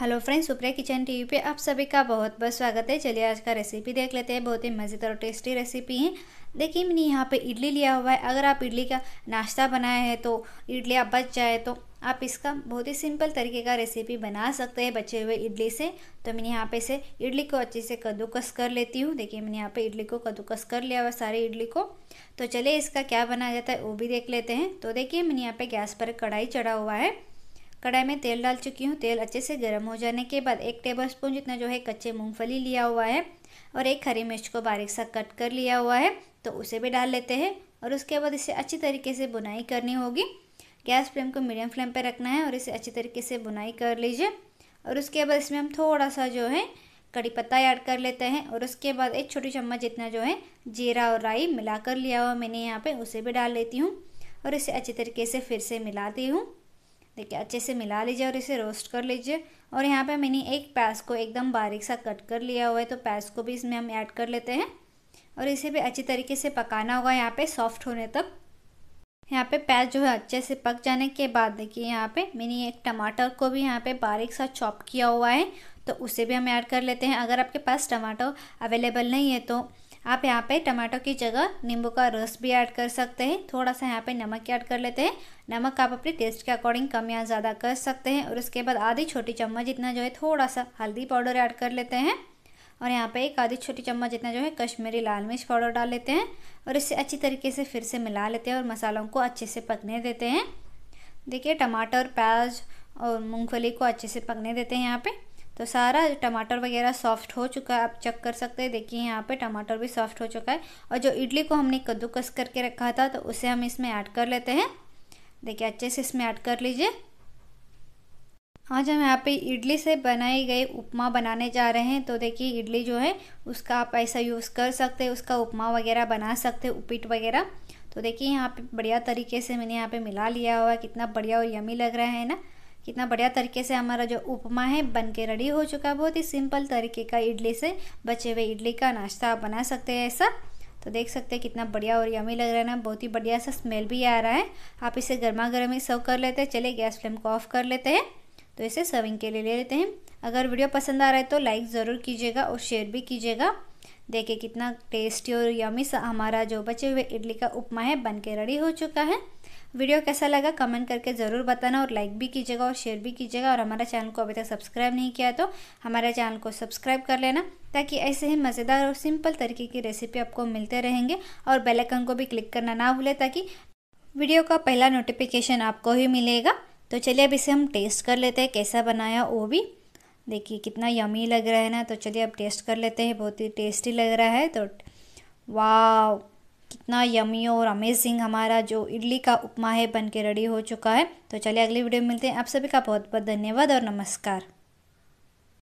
hello friends Supriya kitchen TV पे आप सभी का बहुत बहुत स्वागत है चलिए आज का रेसिपी देख लेते हैं बहुत ही मज़ेदार और टेस्टी रेसिपी है देखिए मैंने यहाँ पे इडली लिया हुआ है अगर आप इडली का नाश्ता बनाए हैं तो इडली आप बच जाए तो आप इसका बहुत ही सिंपल तरीके का रेसिपी बना सकते हैं बचे हुए इडली से तो मैंने यहाँ पे से इडली को अच्छे से कद्दूकस कर लेती हूँ देखिए मैंने यहाँ पे इडली को कद्दूकस कर लिया हुआ सारे इडली को तो चलिए इसका क्या बनाया जाता है वो भी देख लेते हैं तो देखिए मैंने यहाँ पे गैस पर कढ़ाई चढ़ा हुआ है कढ़ाई में तेल डाल चुकी हूँ तेल अच्छे से गर्म हो जाने के बाद एक टेबल स्पून जितना जो है कच्चे मूँगफली लिया हुआ है और एक हरी मिर्च को बारीक सा कट कर लिया हुआ है तो उसे भी डाल लेते हैं और उसके बाद इसे अच्छी तरीके से बुनाई करनी होगी गैस फ्लेम को मीडियम फ्लेम पर रखना है और इसे अच्छी तरीके से बुनाई कर लीजिए और उसके बाद इसमें हम थोड़ा सा जो है कड़ी पत्ता ऐड कर लेते हैं और उसके बाद एक छोटी चम्मच जितना जो है जीरा और राई मिला कर लिया हुआ मैंने यहाँ पे उसे भी डाल लेती हूँ और इसे अच्छी तरीके से फिर से मिलाती हूँ देखिए अच्छे से मिला लीजिए और इसे रोस्ट कर लीजिए और यहाँ पे मैंने एक प्याज को एकदम बारीक सा कट कर लिया हुआ है तो प्याज को भी इसमें हम ऐड कर लेते हैं और इसे भी अच्छी तरीके से पकाना होगा यहाँ पे सॉफ्ट होने तक यहाँ पे प्याज जो है अच्छे से पक जाने के बाद देखिए यहाँ पे मैंने एक टमाटर को भी यहाँ पे बारीक सा चॉप किया हुआ है तो उसे भी हम ऐड कर लेते हैं अगर आपके पास टमाटर अवेलेबल नहीं है तो आप यहाँ पे टमाटो की जगह नींबू का रस भी ऐड कर सकते हैं थोड़ा सा यहाँ पे नमक ऐड कर लेते हैं नमक आप अपने टेस्ट के अकॉर्डिंग कम या ज़्यादा कर सकते हैं और उसके बाद आधी छोटी चम्मच जितना जो है थोड़ा सा हल्दी पाउडर ऐड कर लेते हैं और यहाँ पे एक आधी छोटी चम्मच जितना जो है कश्मीरी लाल मिर्च पाउडर डाल लेते हैं और इसे अच्छी तरीके से फिर से मिला लेते हैं और मसालों को अच्छे से पकने देते हैं देखिए टमाटर प्याज और मूंगफली को अच्छे से पकने देते हैं यहाँ पे तो सारा टमाटर वगैरह सॉफ्ट हो चुका है आप चेक कर सकते हैं देखिए यहाँ पे टमाटर भी सॉफ्ट हो चुका है और जो इडली को हमने कद्दूकस करके रखा था तो उसे हम इसमें ऐड कर लेते हैं देखिए अच्छे से इसमें ऐड कर लीजिए आज हम यहाँ पे इडली से बनाई गई उपमा बनाने जा रहे हैं तो देखिए इडली जो है उसका आप ऐसा यूज़ कर सकते हैं उसका उपमा वगैरह बना सकते हैं उपीट वगैरह तो देखिए यहाँ पे बढ़िया तरीके से मैंने यहाँ पे मिला लिया हुआ कितना बढ़िया और यमी लग रहा है ना कितना बढ़िया तरीके से हमारा जो उपमा है बन के रेडी हो चुका है बहुत ही सिंपल तरीके का इडली से बचे हुए इडली का नाश्ता आप बना सकते हैं ऐसा तो देख सकते हैं कितना बढ़िया और यमी लग रहा है ना बहुत ही बढ़िया सा स्मेल भी आ रहा है आप इसे गर्मा गर्म ही सर्व कर लेते हैं चलिए गैस फ्लेम को ऑफ कर लेते हैं तो इसे सर्विंग के लिए ले लेते हैं अगर वीडियो पसंद आ रहा है तो लाइक ज़रूर कीजिएगा और शेयर भी कीजिएगा देखिए कितना टेस्टी और यमी सा हमारा जो बचे हुए इडली का उपमा है बन के रेडी हो चुका है वीडियो कैसा लगा कमेंट करके ज़रूर बताना और लाइक भी कीजिएगा और शेयर भी कीजिएगा और हमारे चैनल को अभी तक सब्सक्राइब नहीं किया तो हमारे चैनल को सब्सक्राइब कर लेना ताकि ऐसे ही मज़ेदार और सिंपल तरीके की रेसिपी आपको मिलते रहेंगे और बेल आइकन को भी क्लिक करना ना भूलें ताकि वीडियो का पहला नोटिफिकेशन आपको ही मिलेगा तो चलिए अब इसे हम टेस्ट कर लेते हैं कैसा बनाया वो भी देखिए कितना यमी लग रहा है ना तो चलिए अब टेस्ट कर लेते हैं बहुत ही टेस्टी लग रहा है तो वाह कितना यमी और अमेजिंग हमारा जो इडली का उपमा है बन के रेडी हो चुका है तो चलिए अगली वीडियो में मिलते हैं आप सभी का बहुत बहुत धन्यवाद और नमस्कार